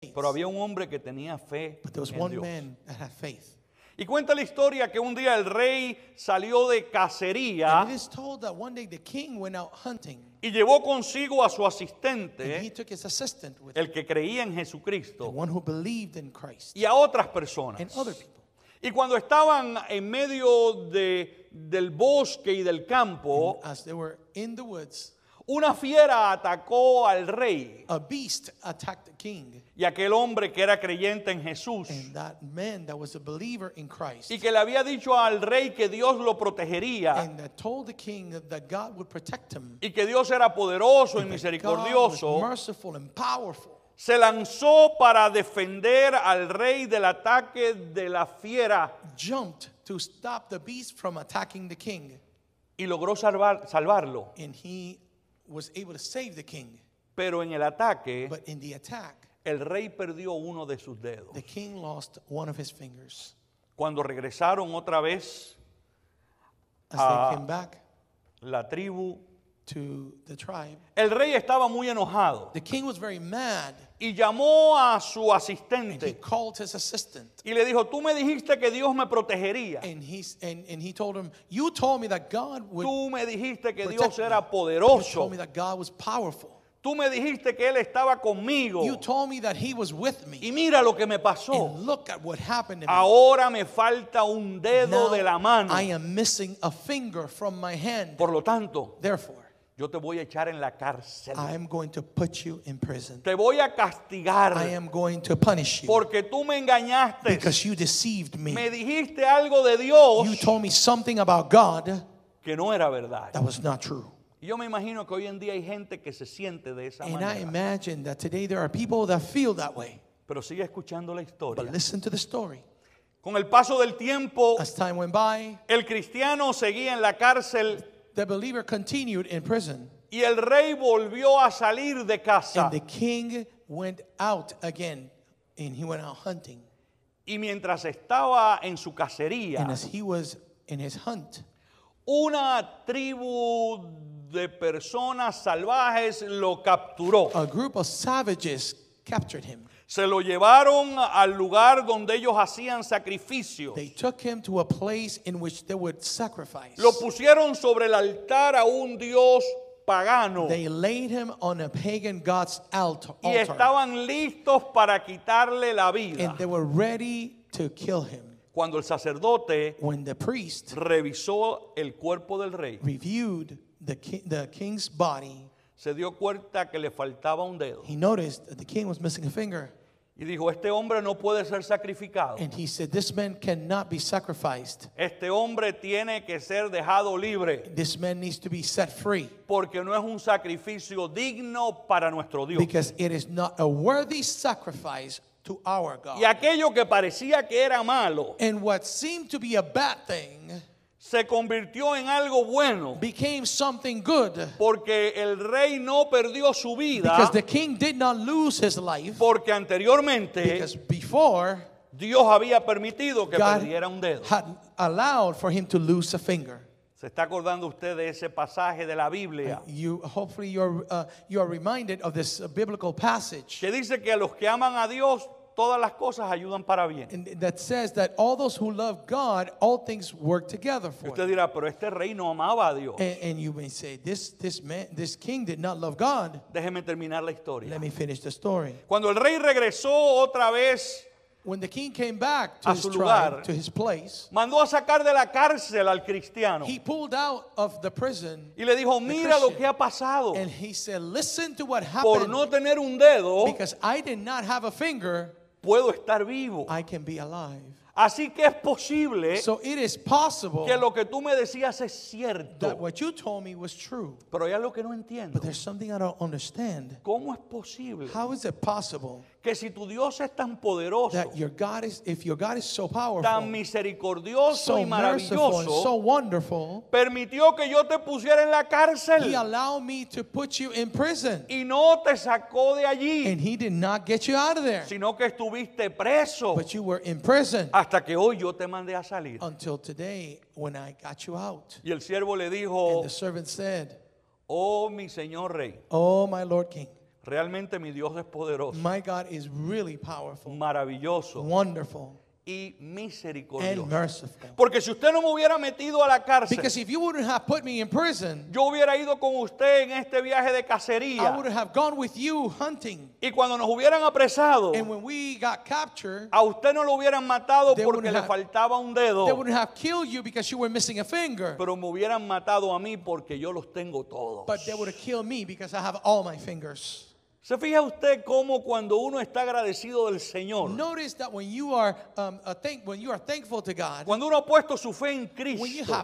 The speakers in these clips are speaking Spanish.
Pero había un hombre que tenía fe en Y cuenta la historia que un día el rey salió de cacería y llevó consigo a su asistente, el que creía en Jesucristo, y a otras personas. Y cuando estaban en medio de, del bosque y del campo, As they were in the woods, una fiera atacó al rey. A beast attacked the king. Y aquel hombre que era creyente en Jesús. And that man that was a believer in Christ. Y que le había dicho al rey que Dios lo protegería. And that told the king that God would protect him. Y que Dios era poderoso and y misericordioso. God was merciful and powerful se lanzó para defender al rey del ataque de la fiera. Jumped to stop the beast from attacking the king. Y logró salvar, salvarlo. And he pero en el ataque, el rey perdió uno de sus dedos. Cuando regresaron otra vez la tribu to the tribe. El rey estaba muy enojado. The king was very mad. Y llamó a su asistente. He called his assistant. Y le dijo, tú me dijiste que Dios me protegería. And he, and, and he told him, you told me that God would Tú me dijiste que Dios era poderoso. You told me that God was powerful. Tú me dijiste que él estaba conmigo. You told me that he was with me. Y mira lo que me pasó. And look at what happened to me. Ahora me falta un dedo Now, de la mano. I am missing a finger from my hand. Por lo tanto, Therefore, yo te voy a echar en la cárcel. I am going to put you in prison. Te voy a castigar. I am going to punish you. Porque tú me engañaste. Because you deceived me. Me dijiste algo de Dios. You told me something about God que no era verdad. That was not true. yo me imagino que hoy en día hay gente que se siente de esa And manera. And I imagine that today there are people that feel that way. Pero sigue escuchando la historia. But listen to the story. Con el paso del tiempo, As time went by, el cristiano seguía en la cárcel The believer continued in prison. Y el rey volvió a salir de casa. And the king went out again and he went out hunting. Y mientras estaba en su cacería, And as he was in his hunt, una tribu de personas salvajes lo capturó. a group of savages captured him. Se lo llevaron al lugar donde ellos hacían sacrificios. Lo pusieron sobre el altar a un dios pagano. Y estaban listos para quitarle la vida. Cuando el sacerdote When the priest revisó el cuerpo del rey, se dio cuenta que le faltaba un dedo. He noticed that the king was missing a finger. Y dijo, este hombre no puede ser sacrificado. And he said, this man cannot be sacrificed. Este hombre tiene que ser dejado libre. This man needs to be set free. Porque no es un sacrificio digno para nuestro Dios. Because it is not a worthy sacrifice to our God. Y aquello que parecía que era malo. And what seemed to be a bad thing se convirtió en algo bueno. Porque el rey no perdió su vida. Porque anteriormente Dios había permitido que perdiera un dedo. lose finger. ¿Se está acordando usted de ese pasaje de la Biblia? Uh, hopefully uh, reminded of this biblical passage. Que dice que a los que aman a Dios todas las cosas ayudan para bien. And that says that all those who love God, all things work together for. usted dirá, pero este rey no amaba a Dios. And, and you may say, this this man, this king did not love God. Déjeme terminar la historia. Let me finish the story. Cuando el rey regresó otra vez When the king came back to his lugar, tribe, to his place, mandó a sacar de la cárcel al cristiano. He pulled out of the prison y le dijo, mira lo que ha pasado. And he said, Listen to what happened, por no tener un dedo, because I did not have a finger. Puedo estar vivo. I can be alive. Así que es posible so it is possible que lo que tú me decías es cierto. What you told me was true. Pero hay algo que no entiendo. But there's something I don't understand. ¿Cómo es posible? How is it possible? que si tu Dios es tan poderoso, that your God is, if your God is so powerful, tan misericordioso so y maravilloso, so wonderful, permitió que yo te pusiera en la cárcel. He allowed me to put you in prison. Y no te sacó de allí. And he did not get you out of there. Sino que estuviste preso. But you were in prison. Hasta que hoy yo te mandé a salir. Until today, when I got you out. Y el siervo le dijo, said, Oh, mi señor rey. Oh, my Lord King. Realmente mi Dios es poderoso. My God is really powerful. Maravilloso. Wonderful y misericordia Porque si usted no me hubiera metido a la cárcel, yo hubiera ido con usted en este viaje de cacería. Y cuando nos hubieran apresado, a usted no lo hubieran matado porque le faltaba un dedo. pero me hubieran matado a mí porque yo los tengo todos. ¿Se fija usted cómo cuando uno está agradecido del Señor? Cuando uno ha puesto su fe en Cristo.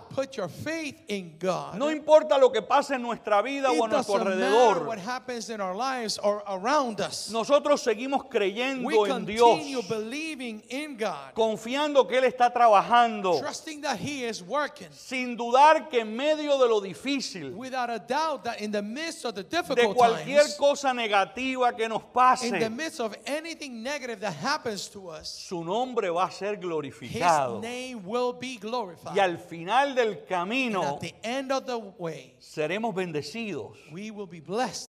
No importa lo que pase en nuestra vida o a nuestro alrededor. Nosotros seguimos creyendo en Dios. Confiando que él está trabajando. Sin dudar que en medio de lo difícil. de cualquier cosa negativa negativa que nos pase, in the midst of anything negative that happens to us, su nombre va a ser glorificado. His name will be glorified. Y al final del camino, at the end of the way, seremos bendecidos. We will be blessed.